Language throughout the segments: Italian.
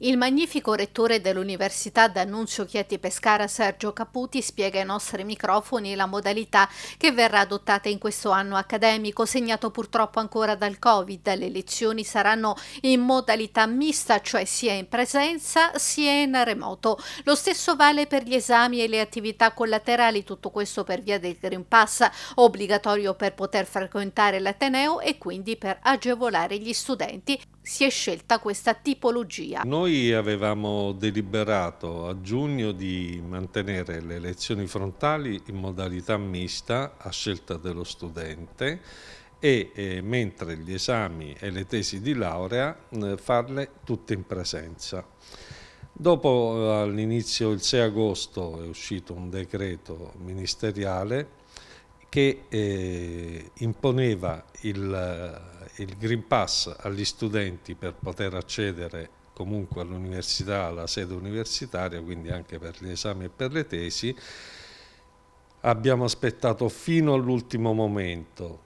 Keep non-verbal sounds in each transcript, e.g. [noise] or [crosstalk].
Il magnifico rettore dell'Università d'Annunzio Chieti Pescara Sergio Caputi spiega ai nostri microfoni la modalità che verrà adottata in questo anno accademico, segnato purtroppo ancora dal Covid. Le lezioni saranno in modalità mista, cioè sia in presenza sia in remoto. Lo stesso vale per gli esami e le attività collaterali, tutto questo per via del Green Pass, obbligatorio per poter frequentare l'Ateneo e quindi per agevolare gli studenti si è scelta questa tipologia. Noi avevamo deliberato a giugno di mantenere le lezioni frontali in modalità mista a scelta dello studente e eh, mentre gli esami e le tesi di laurea eh, farle tutte in presenza. Dopo eh, all'inizio, il 6 agosto, è uscito un decreto ministeriale che eh, imponeva il, il, Green Pass agli studenti per poter accedere comunque all'università, alla sede universitaria, quindi anche per gli esami e per le tesi. Abbiamo aspettato fino all'ultimo momento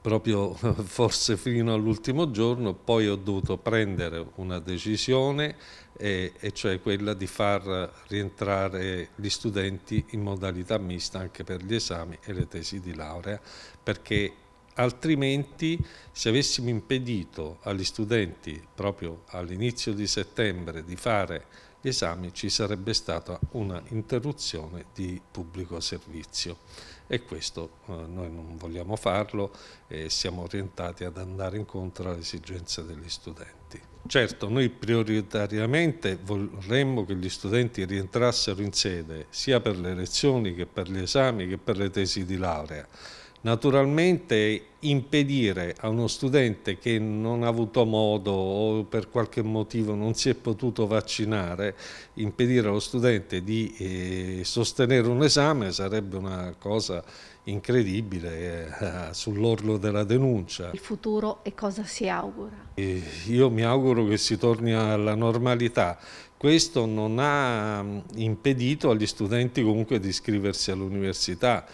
proprio [laughs] forse fino all'ultimo giorno, poi ho dovuto prendere una decisione e, e, cioè quella di far rientrare gli studenti in modalità mista anche per gli esami e le tesi di laurea, perché altrimenti se avessimo impedito agli studenti proprio all'inizio di settembre di fare esami ci sarebbe stata una interruzione di pubblico servizio e questo eh, noi non vogliamo farlo e siamo orientati ad andare incontro alle esigenze degli studenti. Certo, noi prioritariamente vorremmo che gli studenti rientrassero in sede sia per le lezioni che per gli esami che per le tesi di laurea Naturalmente impedire a uno studente che non ha avuto modo o per qualche motivo non si è potuto vaccinare, impedire allo studente di eh, sostenere un esame sarebbe una cosa incredibile eh, [laughs] sull'orlo della denuncia. Il futuro e cosa si augura? E io mi auguro che si torni alla normalità. Questo non ha mm, impedito agli studenti comunque di iscriversi all'università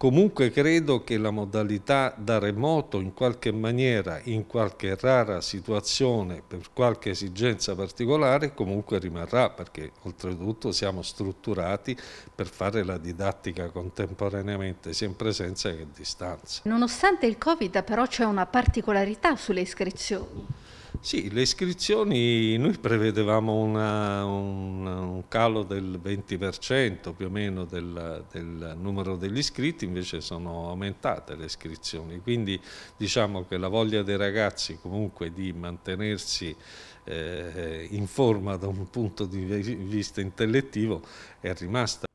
Comunque credo che la modalità da remoto in qualche maniera, in qualche rara situazione, per qualche esigenza particolare, comunque rimarrà perché oltretutto siamo strutturati per fare la didattica contemporaneamente sia in presenza che a distanza. Nonostante il Covid però c'è una particolarità sulle iscrizioni. Sì, le iscrizioni, noi prevedevamo una, un, un, calo del 20% più o meno del, del, numero degli iscritti, invece sono aumentate le iscrizioni, quindi diciamo che la voglia dei ragazzi comunque di mantenersi eh, in forma da un punto di vista intellettivo è rimasta.